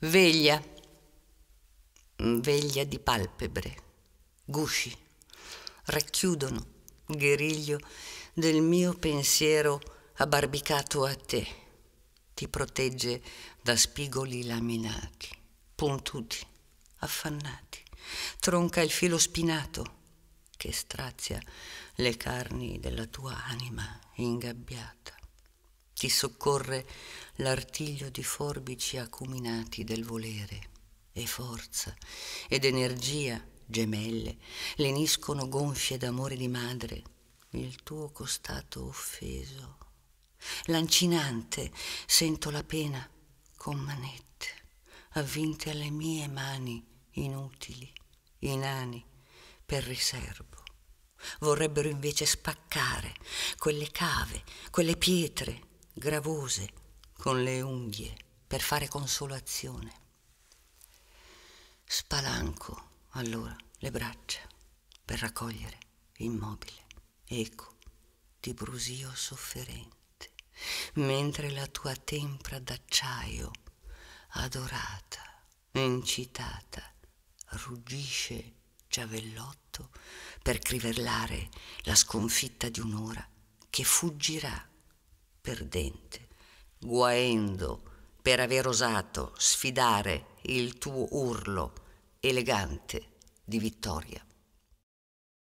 Veglia, mm, veglia di palpebre, gusci, racchiudono guerriglio del mio pensiero abbarbicato a te. Ti protegge da spigoli laminati, puntuti, affannati. Tronca il filo spinato che strazia le carni della tua anima ingabbiata ti soccorre l'artiglio di forbici acuminati del volere, e forza ed energia gemelle leniscono gonfie d'amore di madre il tuo costato offeso. Lancinante sento la pena con manette, avvinte alle mie mani inutili, inani, per riservo. Vorrebbero invece spaccare quelle cave, quelle pietre, gravose con le unghie per fare consolazione. Spalanco allora le braccia per raccogliere immobile, eco di brusio sofferente, mentre la tua tempra d'acciaio, adorata, incitata, ruggisce giavellotto per crivellare la sconfitta di un'ora che fuggirà perdente, guaendo per aver osato sfidare il tuo urlo elegante di vittoria.